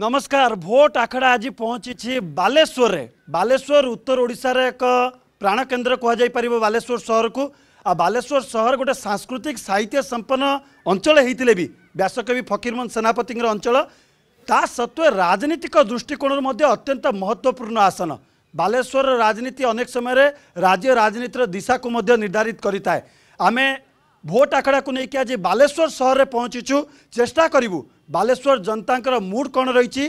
ନମସ୍କାର ଭୋଟ ଆଖଡ଼ା ଆଜି ପହଞ୍ଚିଛି ବାଲେଶ୍ୱରରେ ବାଲେଶ୍ୱର ଉତ୍ତର ଓଡ଼ିଶାର ଏକ ପ୍ରାଣକେନ୍ଦ୍ର କୁହାଯାଇପାରିବ ବାଲେଶ୍ୱର ସହରକୁ ଆଉ ବାଲେଶ୍ୱର ସହର ଗୋଟେ ସାଂସ୍କୃତିକ ସାହିତ୍ୟ ସମ୍ପନ୍ନ ଅଞ୍ଚଳ ହେଇଥିଲେ ବି ବ୍ୟାସକବି ଫକୀରମୋହନ ସେନାପତିଙ୍କର ଅଞ୍ଚଳ ତା ସତ୍ତ୍ୱେ ରାଜନୈତିକ ଦୃଷ୍ଟିକୋଣରୁ ମଧ୍ୟ ଅତ୍ୟନ୍ତ ମହତ୍ତ୍ୱପୂର୍ଣ୍ଣ ଆସନ ବାଲେଶ୍ୱରର ରାଜନୀତି ଅନେକ ସମୟରେ ରାଜ୍ୟ ରାଜନୀତିର ଦିଶାକୁ ମଧ୍ୟ ନିର୍ଦ୍ଧାରିତ କରିଥାଏ ଆମେ ଭୋଟ ଆଖଡ଼ାକୁ ନେଇକି ଆଜି ବାଲେଶ୍ୱର ସହରରେ ପହଞ୍ଚିଛୁ ଚେଷ୍ଟା କରିବୁ ବାଲେଶ୍ୱର ଜନତାଙ୍କର ମୁଡ୍ କ'ଣ ରହିଛି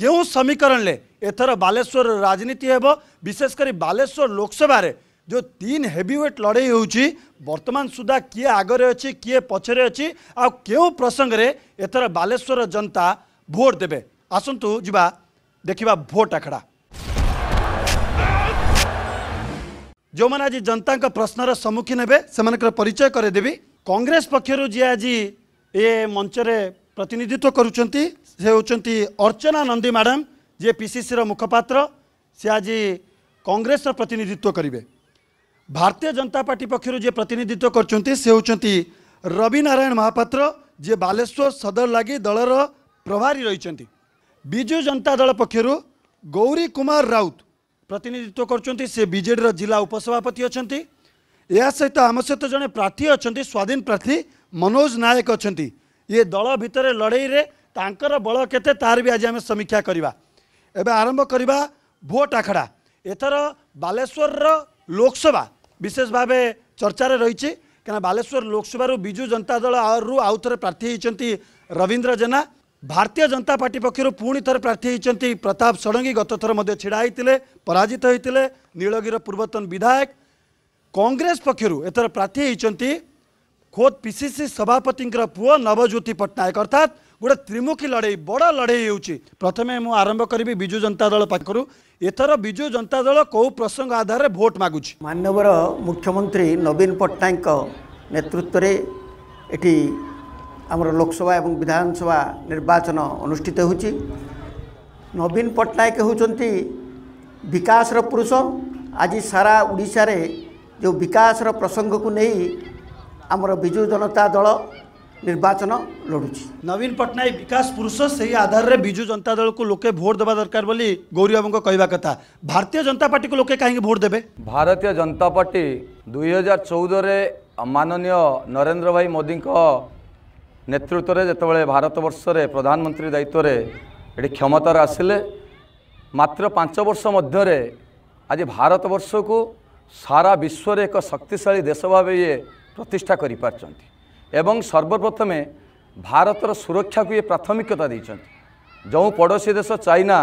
କେଉଁ ସମୀକରଣରେ ଏଥର ବାଲେଶ୍ୱର ରାଜନୀତି ହେବ ବିଶେଷ କରି ବାଲେଶ୍ୱର ଲୋକସଭାରେ ଯେଉଁ ତିନି ହେଭିୱେଟ୍ ଲଢ଼େଇ ହେଉଛି ବର୍ତ୍ତମାନ ସୁଦ୍ଧା କିଏ ଆଗରେ ଅଛି କିଏ ପଛରେ ଅଛି ଆଉ କେଉଁ ପ୍ରସଙ୍ଗରେ ଏଥର ବାଲେଶ୍ୱର ଜନତା ଭୋଟ ଦେବେ ଆସନ୍ତୁ ଯିବା ଦେଖିବା ଭୋଟ ଆଖଡ଼ା ଯେଉଁମାନେ ଆଜି ଜନତାଙ୍କ ପ୍ରଶ୍ନର ସମ୍ମୁଖୀନ ହେବେ ସେମାନଙ୍କର ପରିଚୟ କରାଇଦେବି କଂଗ୍ରେସ ପକ୍ଷରୁ ଯିଏ ଆଜି ଏ ମଞ୍ଚରେ ପ୍ରତିନିଧିତ୍ୱ କରୁଛନ୍ତି ସେ ହେଉଛନ୍ତି ଅର୍ଚ୍ଚନା ନନ୍ଦୀ ମ୍ୟାଡ଼ାମ୍ ଯିଏ ପିସିସିର ମୁଖପାତ୍ର ସେ ଆଜି କଂଗ୍ରେସର ପ୍ରତିନିଧିତ୍ୱ କରିବେ ଭାରତୀୟ ଜନତା ପାର୍ଟି ପକ୍ଷରୁ ଯିଏ ପ୍ରତିନିଧିତ୍ୱ କରୁଛନ୍ତି ସେ ହେଉଛନ୍ତି ରବି ନାରାୟଣ ମହାପାତ୍ର ଯିଏ ବାଲେଶ୍ୱର ସଦର ଲାଗି ଦଳର ପ୍ରଭାରୀ ରହିଛନ୍ତି ବିଜୁ ଜନତା ଦଳ ପକ୍ଷରୁ ଗୌରୀ କୁମାର ରାଉତ ପ୍ରତିନିଧିତ୍ୱ କରୁଛନ୍ତି ସେ ବିଜେଡ଼ିର ଜିଲ୍ଲା ଉପସଭାପତି ଅଛନ୍ତି ଏହା ସହିତ ଆମ ସହିତ ଜଣେ ପ୍ରାର୍ଥୀ ଅଛନ୍ତି ସ୍ୱାଧୀନ ପ୍ରାର୍ଥୀ ମନୋଜ ନାୟକ ଅଛନ୍ତି ଇଏ ଦଳ ଭିତରେ ଲଢ଼େଇରେ ତାଙ୍କର ବଳ କେତେ ତାର ବି ଆଜି ଆମେ ସମୀକ୍ଷା କରିବା ଏବେ ଆରମ୍ଭ କରିବା ଭୋଟ ଆଖଡ଼ା ଏଥର ବାଲେଶ୍ୱରର ଲୋକସଭା ବିଶେଷ ଭାବେ ଚର୍ଚ୍ଚାରେ ରହିଛି କାରଣ ବାଲେଶ୍ୱର ଲୋକସଭାରୁ ବିଜୁ ଜନତା ଦଳରୁ ଆଉ ଥରେ ପ୍ରାର୍ଥୀ ହେଇଛନ୍ତି ରବୀନ୍ଦ୍ର ଜେନା ଭାରତୀୟ ଜନତା ପାର୍ଟି ପକ୍ଷରୁ ପୁଣି ଥରେ ପ୍ରାର୍ଥୀ ହେଇଛନ୍ତି ପ୍ରତାପ ଷଡ଼ଙ୍ଗୀ ଗତ ଥର ମଧ୍ୟ ଛିଡ଼ା ହୋଇଥିଲେ ପରାଜିତ ହୋଇଥିଲେ ନୀଳଗିରିର ପୂର୍ବତନ ବିଧାୟକ କଂଗ୍ରେସ ପକ୍ଷରୁ ଏଥର ପ୍ରାର୍ଥୀ ହୋଇଛନ୍ତି ଖୋଦ ପିସିସି ସଭାପତିଙ୍କର ପୁଅ ନବଜ୍ୟୋତି ପଟ୍ଟନାୟକ ଅର୍ଥାତ୍ ଗୋଟେ ତ୍ରିମୁଖୀ ଲଢ଼େଇ ବଡ଼ ଲଢ଼େଇ ହେଉଛି ପ୍ରଥମେ ମୁଁ ଆରମ୍ଭ କରିବି ବିଜୁ ଜନତା ଦଳ ପାଖରୁ ଏଥର ବିଜୁ ଜନତା ଦଳ କେଉଁ ପ୍ରସଙ୍ଗ ଆଧାରରେ ଭୋଟ୍ ମାଗୁଛି ମାନ୍ୟବର ମୁଖ୍ୟମନ୍ତ୍ରୀ ନବୀନ ପଟ୍ଟନାୟକଙ୍କ ନେତୃତ୍ୱରେ ଏଠି ଆମର ଲୋକସଭା ଏବଂ ବିଧାନସଭା ନିର୍ବାଚନ ଅନୁଷ୍ଠିତ ହେଉଛି ନବୀନ ପଟ୍ଟନାୟକ ହେଉଛନ୍ତି ବିକାଶର ପୁରୁଷ ଆଜି ସାରା ଓଡ଼ିଶାରେ ଯେଉଁ ବିକାଶର ପ୍ରସଙ୍ଗକୁ ନେଇ ଆମର ବିଜୁ ଜନତା ଦଳ ନିର୍ବାଚନ ଲଢୁଛି ନବୀନ ପଟ୍ଟନାୟକ ବିକାଶ ପୁରୁଷ ସେହି ଆଧାରରେ ବିଜୁ ଜନତା ଦଳକୁ ଲୋକେ ଭୋଟ ଦେବା ଦରକାର ବୋଲି ଗୌରୀବାବୁଙ୍କ କହିବା କଥା ଭାରତୀୟ ଜନତା ପାର୍ଟିକୁ ଲୋକେ କାହିଁକି ଭୋଟ୍ ଦେବେ ଭାରତୀୟ ଜନତା ପାର୍ଟି ଦୁଇ ହଜାର ଚଉଦରେ ମାନନୀୟ ନରେନ୍ଦ୍ର ଭାଇ ମୋଦିଙ୍କ ନେତୃତ୍ୱରେ ଯେତେବେଳେ ଭାରତବର୍ଷରେ ପ୍ରଧାନମନ୍ତ୍ରୀ ଦାୟିତ୍ୱରେ ଏଠି କ୍ଷମତାରେ ଆସିଲେ ମାତ୍ର ପାଞ୍ଚ ବର୍ଷ ମଧ୍ୟରେ ଆଜି ଭାରତବର୍ଷକୁ ସାରା ବିଶ୍ୱରେ ଏକ ଶକ୍ତିଶାଳୀ ଦେଶ ଭାବେ ଇଏ ପ୍ରତିଷ୍ଠା କରିପାରିଛନ୍ତି ଏବଂ ସର୍ବପ୍ରଥମେ ଭାରତର ସୁରକ୍ଷାକୁ ଇଏ ପ୍ରାଥମିକତା ଦେଇଛନ୍ତି ଯେଉଁ ପଡ଼ୋଶୀ ଦେଶ ଚାଇନା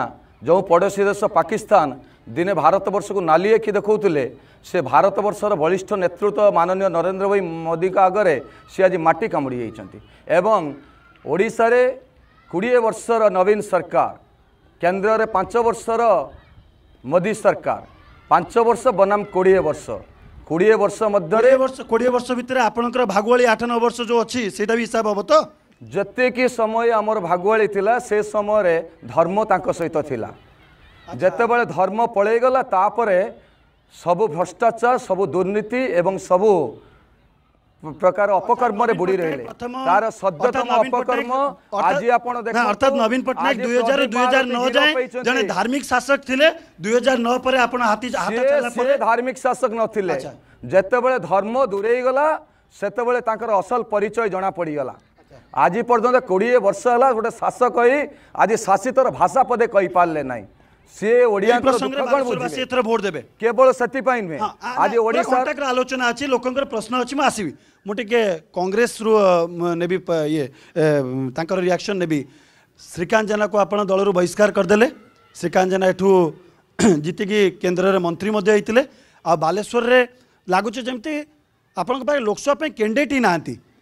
ଯେଉଁ ପଡ଼ୋଶୀ ଦେଶ ପାକିସ୍ତାନ ଦିନେ ଭାରତବର୍ଷକୁ ନାଲି ଏଖି ଦେଖାଉଥିଲେ ସେ ଭାରତବର୍ଷର ବଳିଷ୍ଠ ନେତୃତ୍ୱ ମାନନୀୟ ନରେନ୍ଦ୍ର ଭାଇ ମୋଦିଙ୍କ ଆଗରେ ସେ ଆଜି ମାଟି କାମୁଡ଼ି ଯାଇଛନ୍ତି ଏବଂ ଓଡ଼ିଶାରେ କୋଡ଼ିଏ ବର୍ଷର ନବୀନ ସରକାର କେନ୍ଦ୍ରରେ ପାଞ୍ଚ ବର୍ଷର ମୋଦି ସରକାର ପାଞ୍ଚ ବର୍ଷ ବନାମ କୋଡ଼ିଏ ବର୍ଷ କୋଡ଼ିଏ ବର୍ଷ ମଧ୍ୟରେ ବର୍ଷ କୋଡ଼ିଏ ବର୍ଷ ଭିତରେ ଆପଣଙ୍କର ଭାଗୁଆଳି ଆଠ ନଅ ବର୍ଷ ଯେଉଁ ଅଛି ସେଇଟା ବି ହିସାବ ହେବ ତ ଯେତିକି ସମୟ ଆମର ଭାଗୁଆଳି ଥିଲା ସେ ସମୟରେ ଧର୍ମ ତାଙ୍କ ସହିତ ଥିଲା ଯେତେବେଳେ ଧର୍ମ ପଳେଇଗଲା ତାପରେ ସବୁ ଭ୍ରଷ୍ଟାଚାର ସବୁ ଦୁର୍ନୀତି ଏବଂ ସବୁ প্রকার অপকর্মরে বুড়ি রহলে তার সদ্যতম অপকর্ম আজি আপন দেখুন অর্থাৎ নবীন পটনায়ক 2000 2009 যায় জনে ধার্মিক শাসক থিলে 2009 পরে আপন হাতি হাত চলা পরে ধার্মিক শাসক নথিলে যেতবেলে ধর্ম দূরেই গলা সেতবেলে তাঙ্কর আসল পরিচয় জনা পড়ি গলা আজি পর্যন্ত 20 বর্ষ হলা গোটে শাসক হই আজি শাসিতর ভাষা পদে কই পারলে নাই सी ओडिया एथर भोट देबे केवल सेपाई नुहे आज कॉन्ट्राक्टर आलोचना अच्छी लोक प्रश्न अच्छी मुझे आसवि मुझे कांग्रेस रु ने ये रियाक्शन नेबी श्रीकांत जेना को आप दल बहिष्कार करदे श्रीकांत जेना एठू जितिकी केन्द्र मंत्री होते आ बालेश्वर में लगुचे जमी आप लोकसभा कैंडिडेट ही ना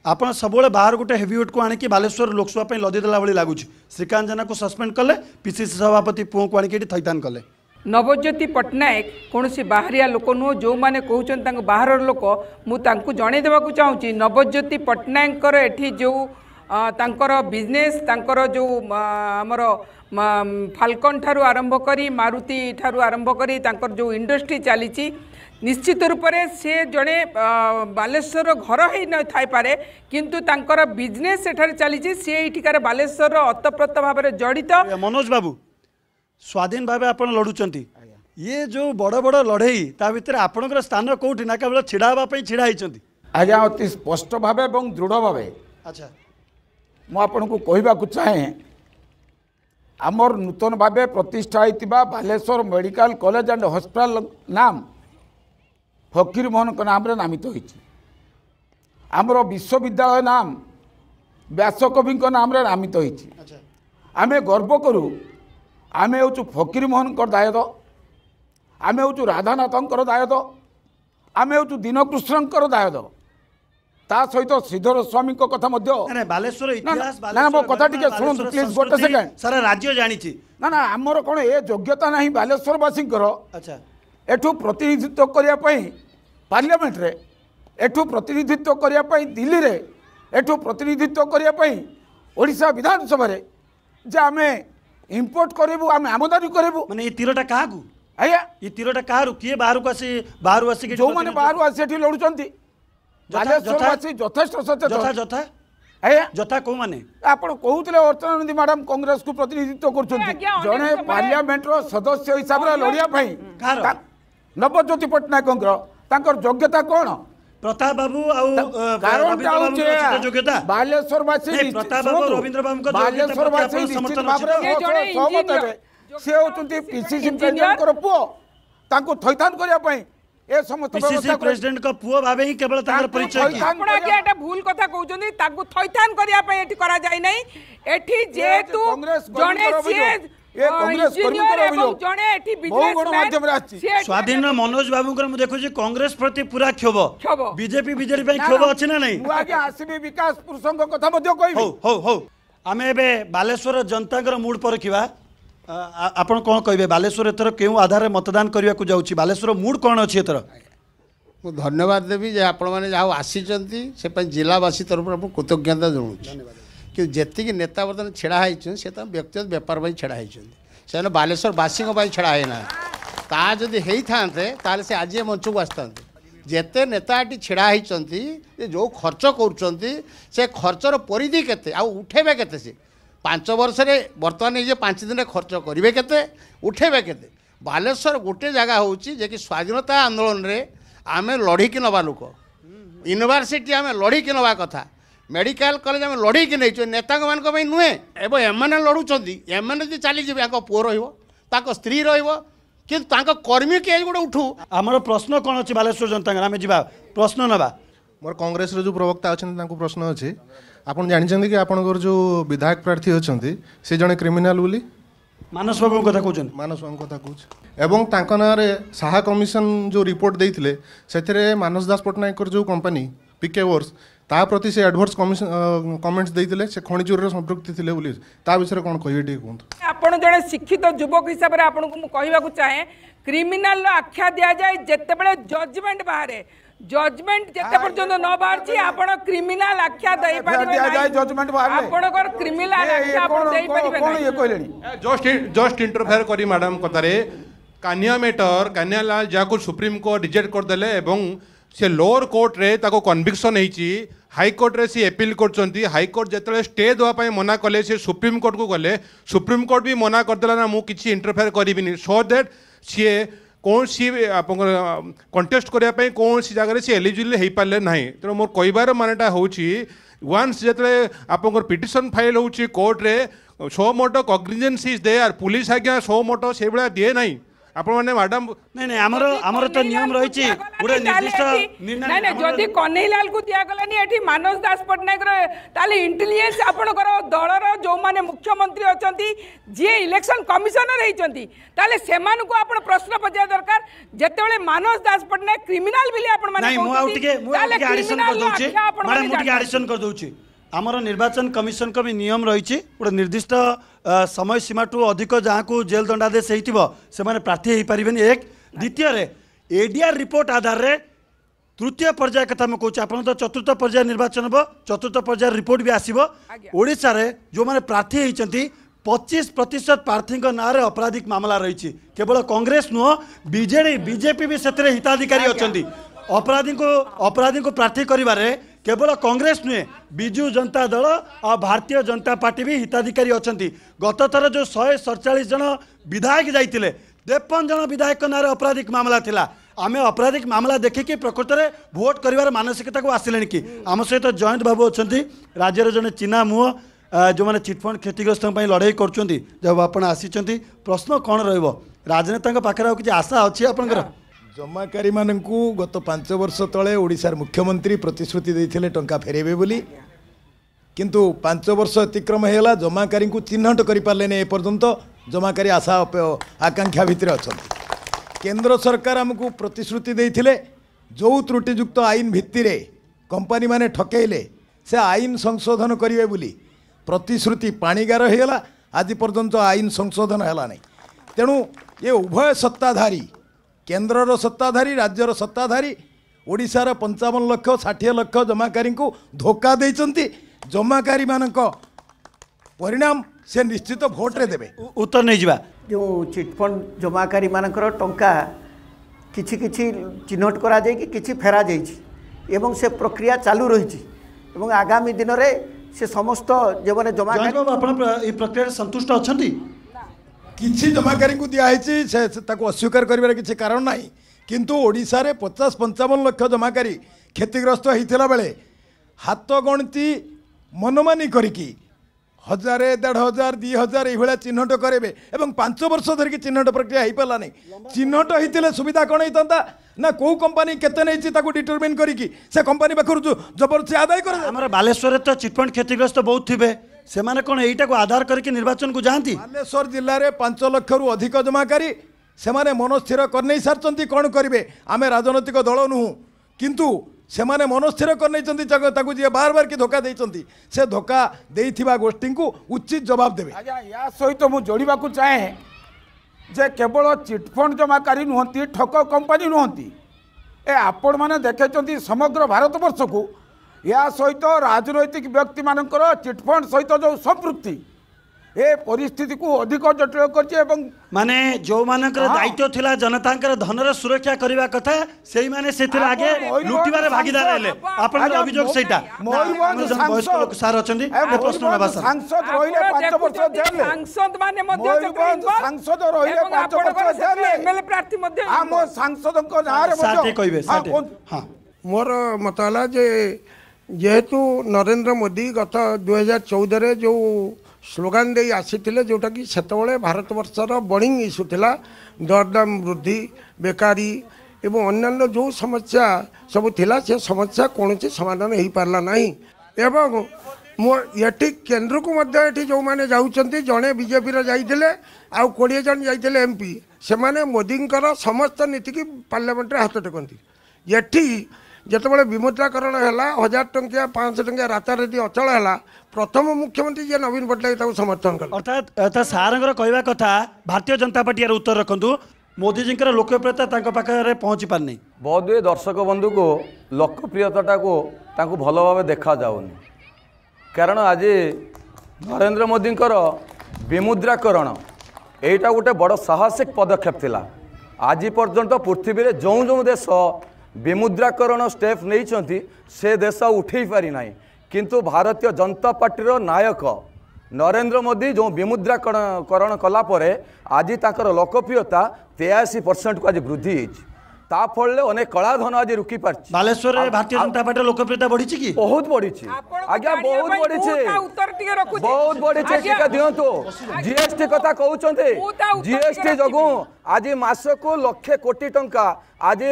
ଆପଣ ସବୁବେଳେ ବାହାର ଗୋଟେ ହେଭିୱେଟ୍କୁ ଆଣିକି ବାଲେଶ୍ୱର ଲୋକସଭା ପାଇଁ ଲଦିଦେଲା ଭଳି ଲାଗୁଛି ଶ୍ରୀକାନ୍ତ ଜେନାଙ୍କୁ ସସ୍ପେଣ୍ଡ କଲେ ପିସିସି ସଭାପତି ପୁଅଙ୍କୁ ଆଣିକି ଏଠି ଥଇଥାନ କଲେ ନବଜ୍ୟୋତି ପଟ୍ଟନାୟକ କୌଣସି ବାହାରିଆ ଲୋକ ନୁହଁ ଯେଉଁମାନେ କହୁଛନ୍ତି ତାଙ୍କ ବାହାରର ଲୋକ ମୁଁ ତାଙ୍କୁ ଜଣାଇ ଦେବାକୁ ଚାହୁଁଛି ନବଜ୍ୟୋତି ପଟ୍ଟନାୟକଙ୍କର ଏଠି ଯେଉଁ ତାଙ୍କର ବିଜନେସ୍ ତାଙ୍କର ଯେଉଁ ଆମର ଫାଲକନ୍ ଠାରୁ ଆରମ୍ଭ କରି ମାରୁତି ଠାରୁ ଆରମ୍ଭ କରି ତାଙ୍କର ଯେଉଁ ଇଣ୍ଡଷ୍ଟ୍ରି ଚାଲିଛି ନିଶ୍ଚିତ ରୂପରେ ସେ ଜଣେ ବାଲେଶ୍ୱର ଘର ହେଇ ନଥାଇପାରେ କିନ୍ତୁ ତାଙ୍କର ବିଜନେସ୍ ସେଠାରେ ଚାଲିଛି ସେ ଏଇଠିକାର ବାଲେଶ୍ୱରର ଅତପ୍ରତ ଭାବରେ ଜଡ଼ିତ ମନୋଜ ବାବୁ ସ୍ୱାଧୀନ ଭାବେ ଆପଣ ଲଢ଼ୁଛନ୍ତି ଇଏ ଯେଉଁ ବଡ଼ ବଡ଼ ଲଢ଼େଇ ତା ଭିତରେ ଆପଣଙ୍କର ସ୍ଥାନ କେଉଁଠି ନା କେବଳ ଛିଡ଼ା ହେବା ପାଇଁ ଛିଡ଼ା ହେଇଛନ୍ତି ଆଜ୍ଞା ଅତି ସ୍ପଷ୍ଟ ଭାବେ ଏବଂ ଦୃଢ଼ ଭାବେ ଆଚ୍ଛା ମୁଁ ଆପଣଙ୍କୁ କହିବାକୁ ଚାହେଁ ଆମର ନୂତନ ଭାବେ ପ୍ରତିଷ୍ଠା ହୋଇଥିବା Balasore medical college and hospital ନାମ ଫକୀରମୋହନଙ୍କ ନାମରେ ନାମିତ ହୋଇଛି ଆମର ବିଶ୍ୱବିଦ୍ୟାଳୟ ନାମ ବ୍ୟାସକବିଙ୍କ ନାମରେ ନାମିତ ହୋଇଛି ଆମେ ଗର୍ବ କରୁ ଆମେ ହେଉଛୁ ଫକୀରମୋହନଙ୍କର ଦାୟତ ଆମେ ହେଉଛୁ ରାଧାନାଥଙ୍କର ଦାୟତ ଆମେ ହେଉଛୁ ଦୀନକୃଷ୍ଣଙ୍କର ଦାୟତ ତା ସହିତ ଶ୍ରୀଧର ସ୍ୱାମୀଙ୍କ କଥା ମଧ୍ୟ ବାଲେଶ୍ୱର କଥା ଟିକେ ଶୁଣନ୍ତୁ ପ୍ଲିଜ୍ ଗୋଟେ ସେକେଣ୍ଡ ସାରା ରାଜ୍ୟ ଜାଣିଛି ନା ନା ଆମର କ'ଣ ଏ ଯୋଗ୍ୟତା ନାହିଁ ବାଲେଶ୍ୱରବାସୀଙ୍କର ଆଚ୍ଛା ଏଠୁ ପ୍ରତିନିଧିତ୍ୱ କରିବା ପାଇଁ ପାର୍ଲାମେଣ୍ଟରେ ଏଠୁ ପ୍ରତିନିଧିତ୍ୱ କରିବା ପାଇଁ ଦିଲ୍ଲୀରେ ଏଠୁ ପ୍ରତିନିଧିତ୍ୱ କରିବା ପାଇଁ ଓଡ଼ିଶା ବିଧାନସଭାରେ ଯେ ଆମେ ଇମ୍ପୋର୍ଟ କରିବୁ ଆମେ ଆମଦାନୀ କରିବୁ ମାନେ ଏ ତୀରଟା କାହାକୁ ଆଜ୍ଞା ଏ ତୀରଟା କାହାରୁ କିଏ ବାହାରକୁ ଆସି ବାହାରୁ ଆସିକି ଯେଉଁମାନେ ବାହାରୁ ଆସି ଏଠି ଲଢ଼ୁଛନ୍ତି ବାଲେଶ୍ୱରବାସୀ ଯଥେଷ୍ଟ ସଚେତନ ଯଥା ଆଜ୍ଞା ଯଥା କେଉଁମାନେ ଆପଣ କହୁଥିଲେ ଅର୍ଚ୍ଚନାନନ୍ଦୀ ମ୍ୟାଡାମ କଂଗ୍ରେସକୁ ପ୍ରତିନିଧିତ୍ୱ କରୁଛନ୍ତି ଜଣେ ପାର୍ଲାମେଣ୍ଟର ସଦସ୍ୟ ହିସାବରେ ଲଢ଼ିବା ପାଇଁ କାହାର ନବଜ୍ୟୋତି ପଟ୍ଟନାୟକଙ୍କର ତାଙ୍କର ଯୋଗ୍ୟତା କ'ଣ প্রতাপ বাবু কারণটা হচ্ছে বালেশ্বরবাসী বালেশ্বরবাসী নিশ্চিত ভাবে সহমত হবে সে হচ্ছেন পিসিসি প্রেসিডেন্টর পুয় তাঁকু থইথান করিয়া পাই এ সমস্ত পিসিসি প্রেসিডেন্টক পুয় ভাবে হি কেবল তাঁকর পরিচয় কি আপন আগে এটা ভুল কথা কউজনি তাঁকু থইথান করিয়া পাই এটি করা যাই নাই এটি যেহেতু জনে সিয়ে ସ୍ୱାଧୀନ ମନୋଜ ବାବୁଙ୍କର ମୁଁ ଦେଖୁଛି କଂଗ୍ରେସ ପ୍ରତି ପୁରା କ୍ଷୋଭ ବିଜେପି ବିଜେଡି ପାଇଁ କ୍ଷୋଭ ଅଛି ନା ନାଇଁ ଆସିବି ବିକାଶ ପୁରୁଷଙ୍କ କଥା ମଧ୍ୟ କହିବି ହଉ ହଉ ଆମେ ଏବେ ବାଲେଶ୍ୱର ଜନତାଙ୍କର ମୁଡ୍ ପରଖିବା ଆପଣ କ'ଣ କହିବେ ବାଲେଶ୍ୱର ଏଥର କେଉଁ ଆଧାରରେ ମତଦାନ କରିବାକୁ ଯାଉଛି ବାଲେଶ୍ୱର ମୁଡ୍ କ'ଣ ଅଛି ଏଥର ମୁଁ ଧନ୍ୟବାଦ ଦେବି ଯେ ଆପଣମାନେ ଯାହା ଆସିଛନ୍ତି ସେ ପାଇଁ ଜିଲ୍ଲାବାସୀ ତରଫରୁ ଆପଣଙ୍କୁ କୃତଜ୍ଞତା ଜଣାଉଛି ଧନ୍ୟବାଦ कि ଯେତିକି ନେତା ବର୍ତ୍ତମାନ ଛିଡ଼ା ହେଇଛନ୍ତି ସେ ତାଙ୍କ ବ୍ୟକ୍ତିଗତ ବେପାର ପାଇଁ ଛିଡ଼ା ହେଇଛନ୍ତି ସେମାନେ ବାଲେଶ୍ୱରବାସୀଙ୍କ ପାଇଁ ଛିଡ଼ା ହେଇନାହାନ୍ତି ତା ଯଦି ହେଇଥାନ୍ତେ ତାହେଲେ ସେ ଆଜି ମଞ୍ଚକୁ ଆସିଥାନ୍ତେ ଯେତେ ନେତା ଏଠି ଛିଡ଼ା ହେଇଛନ୍ତି ଯେଉଁ ଖର୍ଚ୍ଚ କରୁଛନ୍ତି ସେ ଖର୍ଚ୍ଚର ପରିଧି କେତେ ଆଉ ଉଠେଇବେ କେତେ ସେ ପାଞ୍ଚ ବର୍ଷରେ ବର୍ତ୍ତମାନ ଇଏ ପାଞ୍ଚ ଦିନରେ ଖର୍ଚ୍ଚ କରିବେ କେତେ ଉଠେଇବେ କେତେ ବାଲେଶ୍ୱର ଗୋଟେ ଜାଗା ହେଉଛି ଯେ କି ସ୍ୱାଧୀନତା ଆନ୍ଦୋଳନରେ ଆମେ ଲଢ଼ିକି ନେବା ଲୋକ ୟୁନିଭର୍ସିଟି ଆମେ ଲଢ଼ିକି ନେବା କଥା মেডিকাল কলেজ আমি লড়াইকি নেইছু নেতাঙ্ক পাই নুহে এবং এমানে লড়ুচ্ছেন এমানে যদি চালিযে তাঁর পুয় রহব তাঁর স্ত্রী রহব কিন্তু তাঁর কর্মী কেজ গোটে উঠু আমার প্রশ্ন কোণ অ বালেশ্বর জনতাঙ্কর আমি যা প্রশ্ন নেবা ମୋର କଂଗ୍ରେସର ଯେଉଁ ପ୍ରବକ୍ତା ଅଛନ୍ତି ତାଙ୍କୁ ପ୍ରଶ୍ନ ଅଛି ଆପଣ ଜାଣିଛନ୍ତି କି ଆପଣଙ୍କର ଯେଉଁ ବିଧାୟକ ପ୍ରାର୍ଥୀ ଅଛନ୍ତି ସେ ଜଣେ କ୍ରିମିନାଲ ବୋଲି ମାନସ ବାବୁଙ୍କ କଥା କହୁଛନ୍ତି ମାନସ ବାବୁଙ୍କ କଥା କହୁଛି ଏବଂ ତାଙ୍କ ନାଁରେ ଶାହା କମିଶନ ଯେଉଁ ରିପୋର୍ଟ ଦେଇଥିଲେ ସେଥିରେ ମାନସ ଦାସ ପଟ୍ଟନାୟକଙ୍କର ଯେଉଁ କମ୍ପାନୀ ପିକେ ୱର୍ସ ताप्रति से एडवर्स कमेंट्स देते से खणिचूर संप्रति थे विषय में कौन कह कहु आप जन शिक्षित जुवक हिसाब से आपको चाहे क्रिमिनाल आख्या दि जाए जिते जजमेंट बाहर जजमेंट जिते पर्यटन न बाहर आप क्रिमिनाल आख्या जस्ट इंटरफेयर कर मैडम कथा कानिया मेटर कानियालाल जहाँ सुप्रीमकोर्ट रिजेक्ट करदे ସେ ଲୋଅର କୋର୍ଟରେ ତାକୁ କନଭିକ୍ସନ୍ ହେଇଛି ହାଇକୋର୍ଟରେ ସେ ଏପିଲ୍ କରୁଛନ୍ତି ହାଇକୋର୍ଟ ଯେତେବେଳେ ଷ୍ଟେ ଦେବା ପାଇଁ ମନା କଲେ ସେ ସୁପ୍ରିମକୋର୍ଟକୁ ଗଲେ ସୁପ୍ରିମକୋର୍ଟ ବି ମନା କରିଦେଲା ନା ମୁଁ କିଛି ଇଣ୍ଟରଫେୟାର କରିବିନି ସୋ ଦେଟ୍ ସିଏ କୌଣସି ଆପଣଙ୍କର କଣ୍ଟେଷ୍ଟ କରିବା ପାଇଁ କୌଣସି ଜାଗାରେ ସେ ଏଲିଜିବୁଲ୍ ହେଇପାରିଲେ ନାହିଁ ତେଣୁ ମୋର କହିବାର ମାନେଟା ହେଉଛି ୱାନ୍ସ ଯେତେବେଳେ ଆପଣଙ୍କର ପିଟିସନ୍ ଫାଇଲ୍ ହେଉଛି କୋର୍ଟରେ suo motu cognizance is they are police ଆଜ୍ଞା ସୋ ମୋଟ ସେଇଭଳିଆ ଦିଏ ନାହିଁ ଆପଣମାନେ ମ୍ୟାଡାମ ନାଇଁ ନାଇଁ ଆମର ଆମର ତ ନିୟମ ରହିଛି ଗୋଟେ ନିର୍ଦ୍ଦିଷ୍ଟ ନାଇଁ ନାଇଁ ଯଦି କହ୍ନେଇଲାଲକୁ ଦିଆଗଲାନି ଏଠି ମାନସ ଦାସ ପଟ୍ଟନାୟକର ତାହେଲେ ଇଣ୍ଟେଲିଜେନ୍ସ ଆପଣଙ୍କର ଦଳର ଯେଉଁମାନେ ମୁଖ୍ୟମନ୍ତ୍ରୀ ଅଛନ୍ତି ଯିଏ ଇଲେକ୍ସନ କମିଶନର ହେଇଛନ୍ତି ତାହେଲେ ସେମାନଙ୍କୁ ଆପଣ ପ୍ରଶ୍ନ ପଚାରିବା ଦରକାର ଯେତେବେଳେ ମାନସ ଦାସ ପଟ୍ଟନାୟକ କ୍ରିମିନାଲ ବୋଲି ଆପଣମାନେ ନାଇଁ ମୁଁ ଆଉ ଟିକେ ମୁଁ ଟିକେ ଆଡିସନ କରିଦଉଛି ମ୍ୟାଡାମ ମୁଁ ଟିକେ ଆଡିସନ କରିଦଉଛି आमर निर्वाचन कमिशन को भी नियम निर्दिष्ट समय सीमा ठु अधिक जहाँको जेल् दण्डादेश है थियो त्यो प्रार्थी है पारे एक द्वितीय एडीआर रिपोर्ट आधार आधारले तृतीय पर्याय कथापन त चतुर्थ पर्याय निर्वाचन चतुर्थ हे चतु पर्यायर रिपोर्टि आसार जो भने प्रार्थी है पच्चिस प्रतिशत प्रार्थी नाँडर अपराधिक मामला ममला रहिवल कङ्ग्रेस नुह विजेडी विजेपि हिताधिक अनि अपराधी को अपराधी को प्रार्थी गर केवल कङ्ग्रेस नुहे विजु जनता दल आ भारतीय जनता पार्टी भी हिताधिकारी अहिले गत थर जो शहे सडचालिस जन विधायक जाते तेपन जन विधायक नाँडे अपराधिक मामला थिला आम अपराधिक मामला देखिकी प्रकृत में भोट कर मानसिकता को आसिले कि आम सहित जयंत बाबू अच्छा राज्यर जड़े चिना मुह जो मैंने चिटफंड क्षतिग्रस्त लड़े करश्न कौन राजनेता पाखे आशा अच्छी आप ଜମାକାରୀମାନଙ୍କୁ ଗତ ପାଞ୍ଚ ବର୍ଷ ତଳେ ଓଡ଼ିଶାର ମୁଖ୍ୟମନ୍ତ୍ରୀ ପ୍ରତିଶ୍ରୁତି ଦେଇଥିଲେ ଟଙ୍କା ଫେରେଇବେ ବୋଲି କିନ୍ତୁ ପାଞ୍ଚ ବର୍ଷ ଅତିକ୍ରମ ହେଇଗଲା ଜମାକାରୀଙ୍କୁ ଚିହ୍ନଟ କରିପାରିଲେନି ଏପର୍ଯ୍ୟନ୍ତ ଜମାକାରୀ ଆଶା ଆକାଂକ୍ଷା ଭିତରେ ଅଛନ୍ତି କେନ୍ଦ୍ର ସରକାର ଆମକୁ ପ୍ରତିଶ୍ରୁତି ଦେଇଥିଲେ ଯେଉଁ ତ୍ରୁଟିଯୁକ୍ତ ଆଇନ ଭିତ୍ତିରେ କମ୍ପାନୀମାନେ ଠକେଇଲେ ସେ ଆଇନ ସଂଶୋଧନ କରିବେ ବୋଲି ପ୍ରତିଶ୍ରୁତି ପାଣିଗାର ହେଇଗଲା ଆଜି ପର୍ଯ୍ୟନ୍ତ ଆଇନ ସଂଶୋଧନ ହେଲା ନାହିଁ ତେଣୁ ଏ ଉଭୟ ସତ୍ତାଧାରୀ କେନ୍ଦ୍ରର ସତ୍ତାଧାରୀ ରାଜ୍ୟର ସତ୍ତାଧାରୀ ଓଡ଼ିଶାର ପଞ୍ଚାବନ ଲକ୍ଷ ଷାଠିଏ ଲକ୍ଷ ଜମାକାରୀଙ୍କୁ ଧୋକା ଦେଇଛନ୍ତି ଜମାକାରୀମାନଙ୍କ ପରିଣାମ ସେ ନିଶ୍ଚିତ ଭୋଟ୍ରେ ଦେବେ ଉତ୍ତର ନେଇଯିବା ଯେଉଁ ଚିଟ୍ଫଣ୍ଡ ଜମାକାରୀମାନଙ୍କର ଟଙ୍କା କିଛି କିଛି ଚିହ୍ନଟ କରାଯାଇକି କିଛି ଫେରାଯାଇଛି ଏବଂ ସେ ପ୍ରକ୍ରିୟା ଚାଲୁ ରହିଛି ଏବଂ ଆଗାମୀ ଦିନରେ ସେ ସମସ୍ତ ଯେଉଁମାନେ ଜମା ଆପଣ ଏ ପ୍ରକ୍ରିୟାରେ ସନ୍ତୁଷ୍ଟ ଅଛନ୍ତି କିଛି ଜମାକାରୀଙ୍କୁ ଦିଆହେଇଛି ସେ ତାକୁ ଅସ୍ୱୀକାର କରିବାର କିଛି କାରଣ ନାହିଁ କିନ୍ତୁ ଓଡ଼ିଶାରେ ପଚାଶ ପଞ୍ଚାବନ ଲକ୍ଷ ଜମାକାରୀ କ୍ଷତିଗ୍ରସ୍ତ ହୋଇଥିଲା ବେଳେ ହାତ ଗଣତି ମନମାନି କରିକି ହଜାରେ ଦେଢ଼ ହଜାର ଦୁଇ ହଜାର ଏଇଭଳିଆ ଚିହ୍ନଟ କରିବେ ଏବଂ ପାଞ୍ଚ ବର୍ଷ ଧରିକି ଚିହ୍ନଟ ପ୍ରକ୍ରିୟା ହେଇପାରିଲାନି ଚିହ୍ନଟ ହେଇଥିଲେ ସୁବିଧା କ'ଣ ହେଇଥାନ୍ତା ନା କେଉଁ କମ୍ପାନୀ କେତେ ନେଇଛି ତାକୁ ଡିଟରମିନ୍ କରିକି ସେ କମ୍ପାନୀ ପାଖରୁ ଜବରଦସ୍ତି ଆଦାୟ କର ଆମର ବାଲେଶ୍ୱରରେ ତ ଚିଟ୍ଫଣ୍ଡ କ୍ଷତିଗ୍ରସ୍ତ ବହୁତ ଥିବେ ସେମାନେ କ'ଣ ଏଇଟାକୁ ଆଧାର କରିକି ନିର୍ବାଚନକୁ ଯାଆନ୍ତି ବାଲେଶ୍ୱର ଜିଲ୍ଲାରେ ପାଞ୍ଚ ଲକ୍ଷରୁ ଅଧିକ ଜମାକାରୀ ସେମାନେ ମନସ୍ଥିର କରିନେଇ ସାରିଛନ୍ତି କ'ଣ କରିବେ ଆମେ ରାଜନୈତିକ ଦଳ ନୁହଁ କିନ୍ତୁ ସେମାନେ ମନସ୍ଥିର କରିନେଇଛନ୍ତି ତାକୁ ଯିଏ ବାର ବାରକି ଧୋକା ଦେଇଛନ୍ତି ସେ ଧୋକା ଦେଇଥିବା ଗୋଷ୍ଠୀଙ୍କୁ ଉଚିତ ଜବାବ ଦେବେ ଆଜ୍ଞା ୟା ସହିତ ମୁଁ ଯୋଡ଼ିବାକୁ ଚାହେଁ ଯେ କେବଳ ଚିଟ୍ଫଣ୍ଡ ଜମାକାରୀ ନୁହନ୍ତି ଠକ କମ୍ପାନୀ ନୁହନ୍ତି ଏ ଆପଣମାନେ ଦେଖାଇଛନ୍ତି ସମଗ୍ର ଭାରତବର୍ଷକୁ ଏହା ସହିତ ରାଜନୈତିକ ବ୍ୟକ୍ତିମାନଙ୍କର ଚିଟଫଣ୍ଡ ସହିତ ଯେଉଁ ସମ୍ପୃକ୍ତି ଏ ପରିସ୍ଥିତିକୁ ଅଧିକ ଜଟିଳ କରିଛି ଏବଂ ମାନେ ଯେଉଁମାନଙ୍କର ଦାୟିତ୍ୱ ଥିଲା ଜନତାଙ୍କର ଧନର ସୁରକ୍ଷା କରିବା କଥା ସେଇମାନେ ସେଥିରେ ଆଗେ ଲୁଟିବାରେ ଭାଗିଦାର ହେଲେ ଆପଣଙ୍କର ଅଭିଯୋଗ ସେଇଟା ସାର୍ ଅଛନ୍ତି ପ୍ରଶ୍ନ ନେବା ସାଂସଦ ରହିଲେ ପାଞ୍ଚ ବର୍ଷ ଜେଲରେ ସାଂସଦ ମାନେ ମଧ୍ୟ ସାଂସଦ ରହିଲେ ପାଞ୍ଚ ବର୍ଷ ଜେଲରେ ଏମଏଲଏ ପ୍ରାର୍ଥୀ ମଧ୍ୟ ଆମ ସାଂସଦଙ୍କ ନାଁରେ ମଧ୍ୟ କହିବେ ହଁ ମୋର ମତ ହେଲା ଯେ ଯେହେତୁ ନରେନ୍ଦ୍ର ମୋଦି ଗତ ଦୁଇହଜାର ଚଉଦରେ ଯେଉଁ ସ୍ଲୋଗାନ ଦେଇ ଆସିଥିଲେ ଯେଉଁଟାକି ସେତେବେଳେ ଭାରତବର୍ଷର ବର୍ଣ୍ଣିଂ ଇସ୍ୟୁ ଥିଲା ଦରଦାମ ବୃଦ୍ଧି ବେକାରୀ ଏବଂ ଅନ୍ୟାନ୍ୟ ଯେଉଁ ସମସ୍ୟା ସବୁ ଥିଲା ସେ ସମସ୍ୟା କୌଣସି ସମାଧାନ ହୋଇପାରିଲା ନାହିଁ ଏବଂ ମୋ ଏଠି କେନ୍ଦ୍ରକୁ ମଧ୍ୟ ଏଠି ଯେଉଁମାନେ ଯାଉଛନ୍ତି ଜଣେ ବିଜେପିର ଯାଇଥିଲେ ଆଉ କୋଡ଼ିଏ ଜଣ ଯାଇଥିଲେ ଏମ୍ ପି ସେମାନେ ମୋଦିଙ୍କର ସମସ୍ତ ନୀତିକି ପାର୍ଲାମେଣ୍ଟରେ ହାତ ଟେକନ୍ତି ଏଠି ଯେତେବେଳେ ବିମୁଦ୍ରାକରଣ ହେଲା ହଜାର ଟଙ୍କିଆ ପାଞ୍ଚଶହ ଟଙ୍କିଆ ରାସ୍ତାରେ ଯଦି ଅଚଳ ହେଲା ପ୍ରଥମ ମୁଖ୍ୟମନ୍ତ୍ରୀ ଯିଏ ନବୀନ ପଟ୍ଟନାୟକ ତାକୁ ସମର୍ଥନ କଲେ ଅର୍ଥାତ୍ ସାର୍ଙ୍କର କହିବା କଥା ଭାରତୀୟ ଜନତା ପାର୍ଟି ଏହାର ଉତ୍ତର ରଖନ୍ତୁ ମୋଦିଜୀଙ୍କର ଲୋକପ୍ରିୟତା ତାଙ୍କ ପାଖରେ ପହଞ୍ଚି ପାରିନି ବୋଧ ହୁଏ ଦର୍ଶକ ବନ୍ଧୁକୁ ଲୋକପ୍ରିୟତାଟାକୁ ତାଙ୍କୁ ଭଲ ଭାବେ ଦେଖାଯାଉନି କାରଣ ଆଜି ନରେନ୍ଦ୍ର ମୋଦିଙ୍କର ବିମୁଦ୍ରାକରଣ ଏଇଟା ଗୋଟେ ବଡ଼ ସାହସିକ ପଦକ୍ଷେପ ଥିଲା ଆଜି ପର୍ଯ୍ୟନ୍ତ ପୃଥିବୀରେ ଯେଉଁ ଯେଉଁ ଦେଶ ବିମୁଦ୍ରାକରଣ ଷ୍ଟେପ୍ ନେଇଛନ୍ତି ସେ ଦେଶ ଉଠାଇ ପାରିନାହିଁ କିନ୍ତୁ ଭାରତୀୟ ଜନତା ପାର୍ଟିର ନାୟକ ନରେନ୍ଦ୍ର ମୋଦି ଯେଉଁ ବିମୁଦ୍ରାକରଣ କଲା ପରେ ଆଜି ତାଙ୍କର ଲୋକପ୍ରିୟତା ତେୟାଅଶୀ ପରସେଣ୍ଟକୁ ଆଜି ବୃଦ୍ଧି ହେଇଛି ତା ଫଳରେ ଅନେକ କଳାଧନ ଆଜି ରୋକି ବାଲେଶ୍ୱରରେ ଭାରତୀୟ ଜନତା ପାର୍ଟିର ଲୋକପ୍ରିୟତା କି ବହୁତ ବଢିଛି ଆଜ୍ଞା ବହୁତ ବଢିଛି ବହୁତ ବଢିଛି ଦିଅନ୍ତୁ ଜିଏସଟି କଥା କହୁଛନ୍ତି ଜିଏସଟି ଯୋଗୁଁ ଆଜି ମାସକୁ ଲକ୍ଷେ କୋଟି ଟଙ୍କା ଆଜି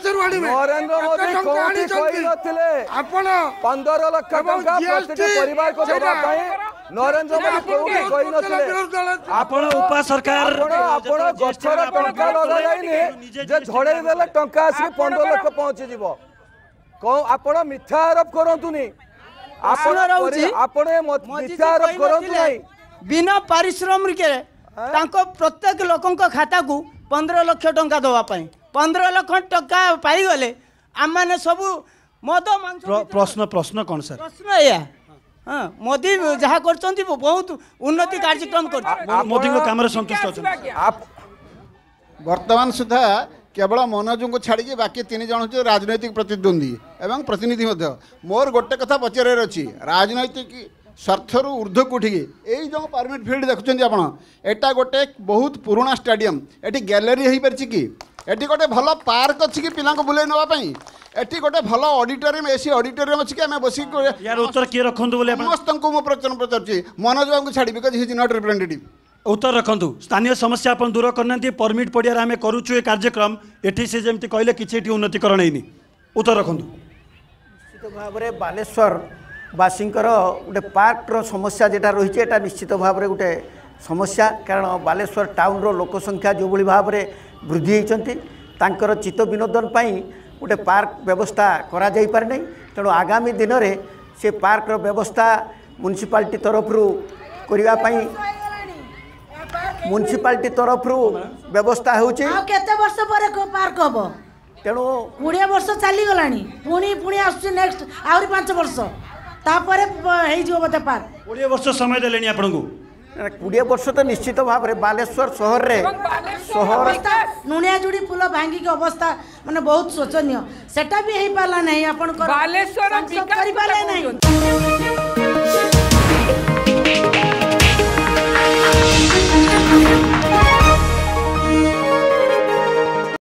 ନରସିଂହୱାଡି ନରେନ୍ଦ୍ର ମୋଦି କୋଉଠି କହିନଥିଲେ ଆପଣ ପନ୍ଦର ଲକ୍ଷ ଟଙ୍କା ପ୍ରତିଟି ପରିବାରକୁ ଦେବା ପାଇଁ ନରେନ୍ଦ୍ର ମୋଦି କୋଉଠି କହିନଥିଲେ ଆପଣ ଉପା ସରକାର ଆପଣ ଗଛର ଟଙ୍କା ଲଗାଯାଇନି ଯେ ଝଡେଇ ଦେଲେ ଟଙ୍କା ଆସିକି ପନ୍ଦର ଲକ୍ଷ ପହଞ୍ଚିଯିବ ଆପଣ ମିଥ୍ୟା ଆରୋପ କରନ୍ତୁନି ଆପଣ ଆପଣ ମିଥ୍ୟା ଆରୋପ କରନ୍ତୁ ନାହିଁ ବିନା ପାରିଶ୍ରମିକରେ ତାଙ୍କ ପ୍ରତ୍ୟେକ ଲୋକଙ୍କ ଖାତାକୁ ପନ୍ଦର ଲକ୍ଷ ଟଙ୍କା ଦେବା ପାଇଁ ପନ୍ଦର ଲକ୍ଷ ଟଙ୍କା ପାଇଗଲେ ଆମମାନେ ସବୁ ମଦ ମାଂସ ପ୍ରଶ୍ନ ପ୍ରଶ୍ନ କ'ଣ ସାର୍ ପ୍ରଶ୍ନ ଏଇଆ ହଁ ମୋଦି ଯାହା କରୁଛନ୍ତି ବହୁତ ଉନ୍ନତି କାର୍ଯ୍ୟକ୍ରମ କରୁଛନ୍ତି ମୋଦିଙ୍କ କାମରେ ସନ୍ତୁଷ୍ଟ ଅଛନ୍ତି ବର୍ତ୍ତମାନ ସୁଦ୍ଧା କେବଳ ମନୋଜଙ୍କୁ ଛାଡ଼ିକି ବାକି ତିନି ଜଣ ହେଉଛନ୍ତି ରାଜନୈତିକ ପ୍ରତିଦ୍ୱନ୍ଦ୍ୱୀ ଏବଂ ପ୍ରତିନିଧି ମଧ୍ୟ ମୋର ଗୋଟେ କଥା ପଚାରିବାର ଅଛି ରାଜନୈତିକ ସ୍ୱାର୍ଥରୁ ଉର୍ଦ୍ଧ୍ୱକୁ ଉଠିକି ଏଇ ଯେଉଁ ପାରମିଟ୍ ଫିଲ୍ଡ ଦେଖୁଛନ୍ତି ଆପଣ ଏଇଟା ଗୋଟେ ବହୁତ ପୁରୁଣା ଷ୍ଟାଡ଼ିୟମ୍ ଏଠି ଗ୍ୟାଲେରୀ ହେଇପାରିଛି କି ଏଠି ଗୋଟେ ଭଲ ପାର୍କ ଅଛି କି ପିଲାଙ୍କୁ ବୁଲେଇ ନେବା ପାଇଁ ଏଠି ଗୋଟେ ଭଲ ଅଡିଟୋରିୟମ ଏସି ଅଡିଟୋରିୟମ ଅଛି କି ଆମେ ବସିକି ୟାର ଉତ୍ତର କିଏ ରଖନ୍ତୁ ବୋଲି ସମସ୍ତଙ୍କୁ ମୁଁ ପ୍ରଚନ ପଚାରୁଛି ମନୋଜ ବାବୁଙ୍କୁ ଛାଡ଼ି ବିକଜ ହିଜ୍ ନଟ୍ ରିପ୍ରେଜେଣ୍ଟେଟିଭ୍ ଉତ୍ତର ରଖନ୍ତୁ ସ୍ଥାନୀୟ ସମସ୍ୟା ଆପଣ ଦୂର କରିନାହାନ୍ତି ପରମିଟ୍ ପଡ଼ିଆରେ ଆମେ କରୁଛୁ ଏ କାର୍ଯ୍ୟକ୍ରମ ଏଠି ସେ ଯେମିତି କହିଲେ କିଛି ଏଠି ଉନ୍ନତିକରଣ ହେଇନି ଉତ୍ତର ରଖନ୍ତୁ ନିଶ୍ଚିତ ଭାବରେ ବାଲେଶ୍ୱରବାସୀଙ୍କର ଗୋଟେ ପାର୍କର ସମସ୍ୟା ଯେଟା ରହିଛି ଏଇଟା ନିଶ୍ଚିତ ଭାବରେ ଗୋଟେ ସମସ୍ୟା କାରଣ ବାଲେଶ୍ୱର ଟାଉନର ଲୋକ ସଂଖ୍ୟା ଯେଉଁଭଳି ଭାବରେ ବୃଦ୍ଧି ହୋଇଛନ୍ତି ତାଙ୍କର ଚିତ୍ତ ବିନୋଦନ ପାଇଁ ଗୋଟେ ପାର୍କ ବ୍ୟବସ୍ଥା କରାଯାଇପାରି ନାହିଁ ତେଣୁ ଆଗାମୀ ଦିନରେ ସେ ପାର୍କର ବ୍ୟବସ୍ଥା ମ୍ୟୁନିସିପାଲିଟି ତରଫରୁ କରିବା ପାଇଁ ମ୍ୟୁନିସିପାଲିଟି ତରଫରୁ ବ୍ୟବସ୍ଥା ହେଉଛି କେତେ ବର୍ଷ ପରେ ପାର୍କ ହେବ ତେଣୁ କୋଡ଼ିଏ ବର୍ଷ ଚାଲିଗଲାଣି ପୁଣି ପୁଣି ଆସୁଛି ନେକ୍ସଟ ଆହୁରି ପାଞ୍ଚ ବର୍ଷ ତାପରେ ହେଇଯିବ ବୋଧେ ପାର୍କ କୋଡ଼ିଏ ବର୍ଷ ସମୟ ଦେଲେଣି ଆପଣଙ୍କୁ কোড়িয়ে বর্ষ তো নিশ্চিত ভাবে বালেশ্বর সহরের সহর নুনিয়া জুড়ি পুল ভাঙ্গিকি অবস্থা মানে বহুত শোচনীয় সেটা বি হয়ে পারা না আপনার বালেশ্বর করে না Thank you.